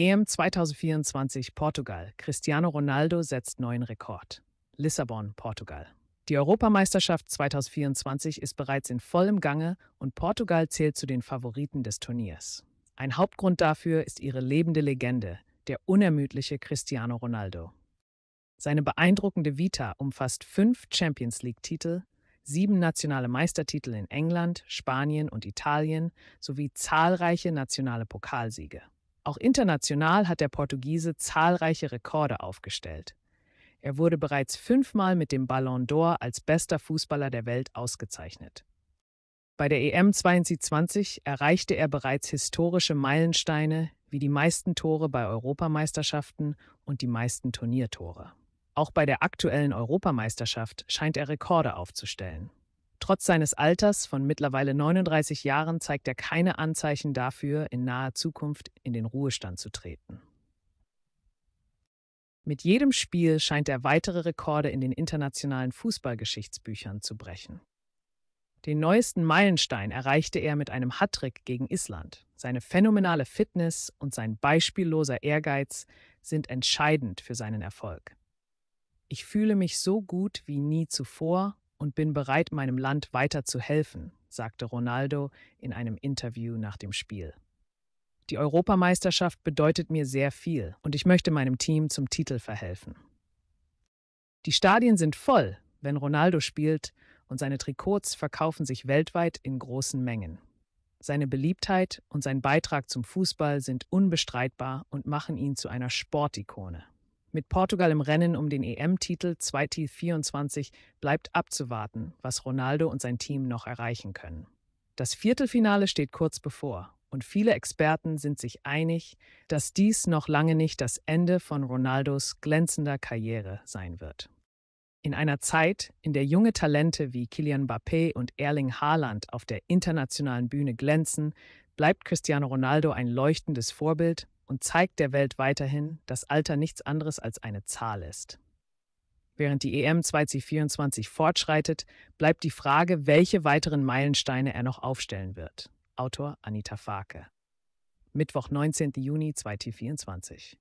EM 2024 Portugal. Cristiano Ronaldo setzt neuen Rekord. Lissabon, Portugal. Die Europameisterschaft 2024 ist bereits in vollem Gange und Portugal zählt zu den Favoriten des Turniers. Ein Hauptgrund dafür ist ihre lebende Legende, der unermüdliche Cristiano Ronaldo. Seine beeindruckende Vita umfasst fünf Champions League-Titel, sieben nationale Meistertitel in England, Spanien und Italien sowie zahlreiche nationale Pokalsiege. Auch international hat der Portugiese zahlreiche Rekorde aufgestellt. Er wurde bereits fünfmal mit dem Ballon d'Or als bester Fußballer der Welt ausgezeichnet. Bei der EM 2020 erreichte er bereits historische Meilensteine wie die meisten Tore bei Europameisterschaften und die meisten Turniertore. Auch bei der aktuellen Europameisterschaft scheint er Rekorde aufzustellen. Trotz seines Alters von mittlerweile 39 Jahren zeigt er keine Anzeichen dafür, in naher Zukunft in den Ruhestand zu treten. Mit jedem Spiel scheint er weitere Rekorde in den internationalen Fußballgeschichtsbüchern zu brechen. Den neuesten Meilenstein erreichte er mit einem Hattrick gegen Island. Seine phänomenale Fitness und sein beispielloser Ehrgeiz sind entscheidend für seinen Erfolg. Ich fühle mich so gut wie nie zuvor und bin bereit, meinem Land weiter zu helfen, sagte Ronaldo in einem Interview nach dem Spiel. Die Europameisterschaft bedeutet mir sehr viel und ich möchte meinem Team zum Titel verhelfen. Die Stadien sind voll, wenn Ronaldo spielt und seine Trikots verkaufen sich weltweit in großen Mengen. Seine Beliebtheit und sein Beitrag zum Fußball sind unbestreitbar und machen ihn zu einer Sportikone. Mit Portugal im Rennen um den EM-Titel 2024 bleibt abzuwarten, was Ronaldo und sein Team noch erreichen können. Das Viertelfinale steht kurz bevor und viele Experten sind sich einig, dass dies noch lange nicht das Ende von Ronaldos glänzender Karriere sein wird. In einer Zeit, in der junge Talente wie Kylian Mbappé und Erling Haaland auf der internationalen Bühne glänzen, bleibt Cristiano Ronaldo ein leuchtendes Vorbild und zeigt der Welt weiterhin, dass Alter nichts anderes als eine Zahl ist. Während die EM 2024 fortschreitet, bleibt die Frage, welche weiteren Meilensteine er noch aufstellen wird. Autor Anita Farke. Mittwoch, 19. Juni 2024.